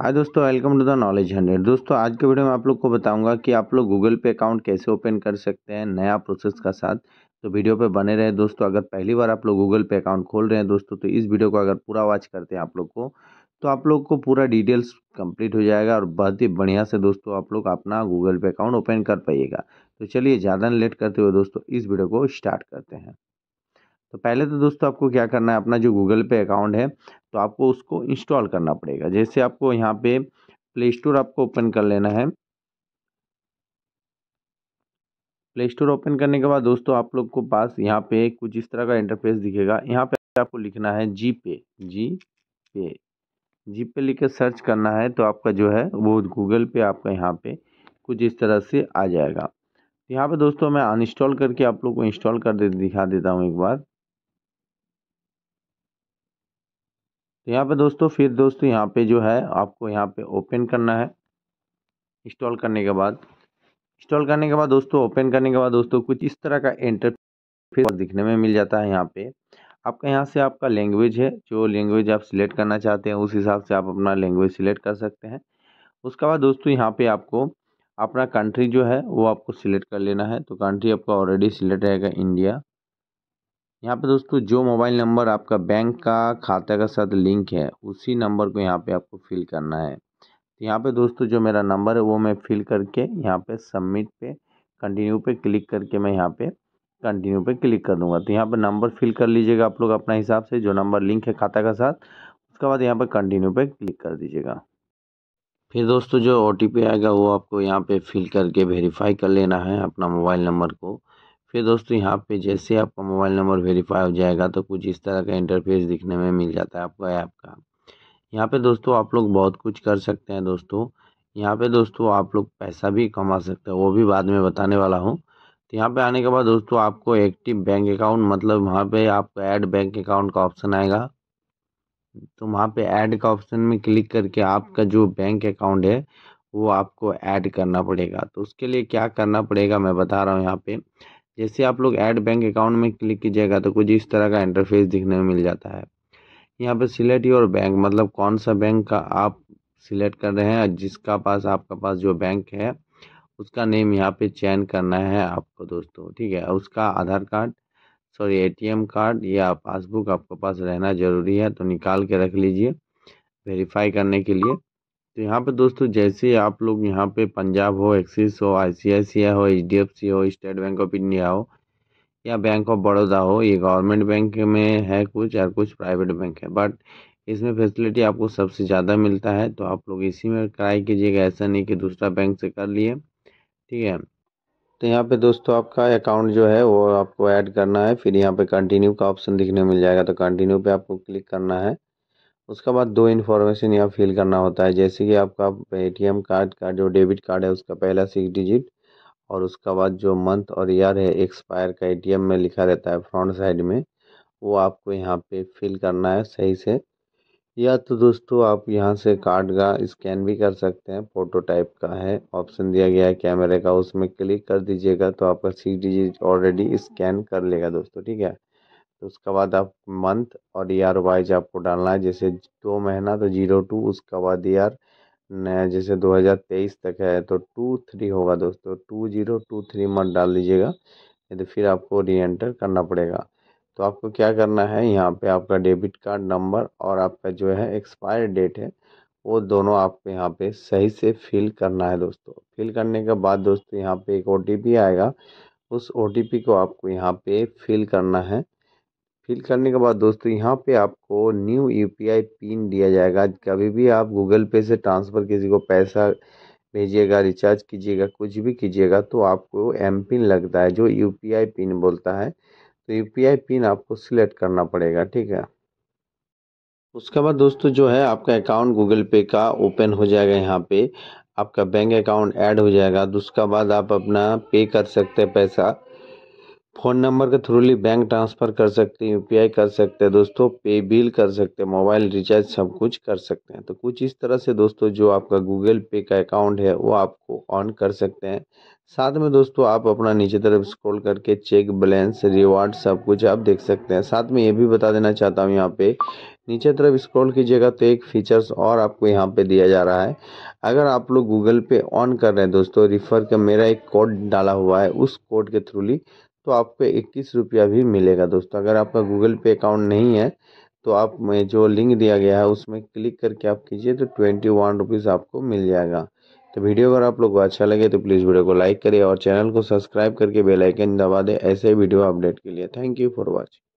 हाय दोस्तों welcome to the knowledge hundred दोस्तों आज के वीडियो में आप लोग को बताऊंगा कि आप लोग गूगल पे अकाउंट कैसे ओपन कर सकते हैं नया प्रोसेस का साथ तो वीडियो पे बने रहे दोस्तों अगर पहली बार आप लोग गूगल पे अकाउंट खोल रहे हैं दोस्तों तो इस वीडियो को अगर पूरा वॉच करते हैं आप लोग को तो आप लोग को पूरा डिटेल्स कंप्लीट हो जाएगा और बहुत ही बढ़िया से दोस्तों आप लोग अपना गूगल पे अकाउंट ओपन कर पाइएगा तो चलिए ज़्यादा लेट करते हुए दोस्तों इस वीडियो को स्टार्ट करते हैं तो पहले तो दोस्तों आपको क्या करना है अपना जो गूगल पे अकाउंट है तो आपको उसको इंस्टॉल करना पड़ेगा जैसे आपको यहाँ पे प्ले स्टोर आपको ओपन कर लेना है प्ले स्टोर ओपन करने के बाद दोस्तों आप लोग को पास यहाँ पे कुछ इस तरह का इंटरफेस दिखेगा यहाँ पे आपको लिखना है जी पे जी पे जी पे लिख सर्च करना है तो आपका जो है वो गूगल पे आपका यहाँ पे कुछ इस तरह से आ जाएगा यहाँ पे दोस्तों मैं अनइंस्टॉल करके आप लोग को इंस्टॉल कर दे दिखा देता हूँ एक बार तो यहाँ पे दोस्तों फिर दोस्तों यहाँ पे जो है आपको यहाँ पे ओपन करना है इंस्टॉल करने के बाद इंस्टॉल करने के बाद दोस्तों ओपन करने के बाद दोस्तों कुछ इस तरह का इंटरफेस दिखने में मिल जाता है यहाँ पे आपका यहाँ से आपका लैंग्वेज है जो लैंग्वेज आप सिलेक्ट करना चाहते हैं उस हिसाब से आप अपना लैंग्वेज सिलेक्ट कर सकते हैं उसके बाद दोस्तों यहाँ पे आपको अपना कंट्री जो है वो आपको सिलेक्ट कर लेना है तो कंट्री आपका ऑलरेडी सिलेक्ट रहेगा इंडिया यहाँ पे दोस्तों जो मोबाइल नंबर आपका बैंक का खाता के साथ लिंक है उसी नंबर को यहाँ पे आपको फिल करना है तो यहाँ पे दोस्तों जो मेरा नंबर है वो मैं फिल करके यहाँ पे सबमिट पे कंटिन्यू पे क्लिक करके मैं यहाँ पे कंटिन्यू पे क्लिक कर दूंगा तो यहाँ पे नंबर फिल कर लीजिएगा आप लोग अपना हिसाब से जो नंबर लिंक है खाता के साथ उसके बाद यहाँ पर कंटिन्यू पर क्लिक कर दीजिएगा फिर दोस्तों जो ओ आएगा वो आपको यहाँ पर फिल करके वेरीफाई कर लेना है अपना मोबाइल नंबर को फिर दोस्तों यहाँ पे जैसे आपका मोबाइल नंबर वेरीफाई हो जाएगा तो कुछ इस तरह का इंटरफेस दिखने में मिल जाता है आपका ऐप का यहाँ पे दोस्तों आप लोग बहुत कुछ कर सकते हैं दोस्तों यहाँ पे दोस्तों आप लोग पैसा भी कमा सकते हैं वो भी बाद में बताने वाला हूँ तो यहाँ पे आने के बाद दोस्तों आपको एक्टिव बैंक अकाउंट मतलब वहाँ पे आपको ऐड बैंक अकाउंट का ऑप्शन आएगा तो वहाँ पे ऐड का ऑप्शन में क्लिक करके आपका जो बैंक अकाउंट है वो आपको ऐड करना पड़ेगा तो उसके लिए क्या करना पड़ेगा मैं बता रहा हूँ यहाँ पे जैसे आप लोग ऐड बैंक अकाउंट में क्लिक कीजिएगा तो कुछ इस तरह का इंटरफेस दिखने में मिल जाता है यहाँ पर सिलेक्ट योर बैंक मतलब कौन सा बैंक का आप सिलेक्ट कर रहे हैं जिसका पास आपका पास जो बैंक है उसका नेम यहाँ पे चैन करना है आपको दोस्तों ठीक है उसका Aadhaar card sorry ATM card या पासबुक आपके पास रहना ज़रूरी है तो निकाल के रख लीजिए वेरीफाई करने के लिए तो यहाँ पे दोस्तों जैसे आप लोग यहाँ पे पंजाब हो एक्सिस हो आईसीआईसीआई हो एचडीएफसी हो स्टेट बैंक ऑफ इंडिया हो या बैंक ऑफ बड़ौदा हो ये गवर्नमेंट बैंक में है कुछ या कुछ प्राइवेट बैंक है बट इसमें फैसिलिटी आपको सबसे ज़्यादा मिलता है तो आप लोग इसी में ट्राई कीजिएगा ऐसा नहीं कि दूसरा बैंक से कर लिए ठीक है तो यहाँ पे दोस्तों आपका अकाउंट जो है वो आपको ऐड करना है फिर यहाँ पे कंटिन्यू का ऑप्शन दिखने मिल जाएगा तो कंटिन्यू पे आपको क्लिक करना है उसके बाद दो इन्फॉर्मेशन यहाँ फिल करना होता है जैसे कि आपका पेटीएम कार्ड का जो डेबिट कार्ड है उसका पहला सिक्स डिजिट और उसका बाद जो मंथ और ईयर है एक्सपायर का एटीएम में लिखा रहता है फ्रंट साइड में वो आपको यहाँ पे फिल करना है सही से या तो दोस्तों आप यहाँ से कार्ड का स्कैन भी कर सकते हैं फ़ोटो टाइप का है ऑप्शन दिया गया है कैमरे का उसमें क्लिक कर दीजिएगा तो आपका सिक्स डिजिट ऑलरेडी स्कैन कर लेगा दोस्तों ठीक है तो उसके बाद आप मंथ और ईयर वाइज आपको डालना है जैसे दो महीना तो जीरो टू उसका बाद ईयर जैसे 2023 तक है तो टू थ्री होगा दोस्तों two zero two three month डाल दीजिएगा नहीं तो फिर आपको री एंटर करना पड़ेगा तो आपको क्या करना है यहाँ पे आपका डेबिट कार्ड नंबर और आपका जो है एक्सपायर डेट है वो दोनों आपको यहाँ पे सही से फिल करना है दोस्तों फिल करने के बाद दोस्तों यहाँ पे एक ओ आएगा उस ओ को आपको यहाँ पे फिल करना है फिल करने के बाद दोस्तों यहाँ पे आपको न्यू यूपीआई पिन दिया जाएगा कभी भी आप गूगल पे से ट्रांसफ़र किसी को पैसा भेजिएगा रिचार्ज कीजिएगा कुछ भी कीजिएगा तो आपको एम पिन लगता है जो यू पिन बोलता है तो यू पिन आपको सिलेक्ट करना पड़ेगा ठीक है उसके बाद दोस्तों जो है आपका अकाउंट गूगल पे का ओपन हो जाएगा यहाँ पर आपका बैंक अकाउंट ऐड हो जाएगा उसके बाद आप अपना पे कर सकते हैं पैसा फ़ोन नंबर के थ्रूली बैंक ट्रांसफ़र कर सकते हैं यू कर सकते हैं दोस्तों पे बिल कर सकते हैं मोबाइल रिचार्ज सब कुछ कर सकते हैं तो कुछ इस तरह से दोस्तों जो आपका गूगल पे का अकाउंट है वो आपको ऑन कर सकते हैं साथ में दोस्तों आप अपना नीचे तरफ स्क्रॉल करके चेक बैलेंस रिवार्ड सब कुछ आप देख सकते हैं साथ में ये भी बता देना चाहता हूँ यहाँ पे नीचे तरफ स्क्रॉल कीजिएगा तो एक फीचर्स और आपको यहाँ पे दिया जा रहा है अगर आप लोग गूगल पे ऑन कर रहे हैं दोस्तों रिफ़र का मेरा एक कोड डाला हुआ है उस कोड के थ्रूली तो आपको इक्कीस रुपया भी मिलेगा दोस्तों अगर आपका गूगल पे अकाउंट नहीं है तो आप में जो लिंक दिया गया है उसमें क्लिक करके आप कीजिए तो ट्वेंटी वन रुपीज़ आपको मिल जाएगा तो वीडियो अगर आप लोग को अच्छा लगे तो प्लीज़ वीडियो को लाइक करें और चैनल को सब्सक्राइब करके बेल आइकन दबा दें ऐसे वीडियो अपडेट के लिए थैंक यू फॉर वॉचिंग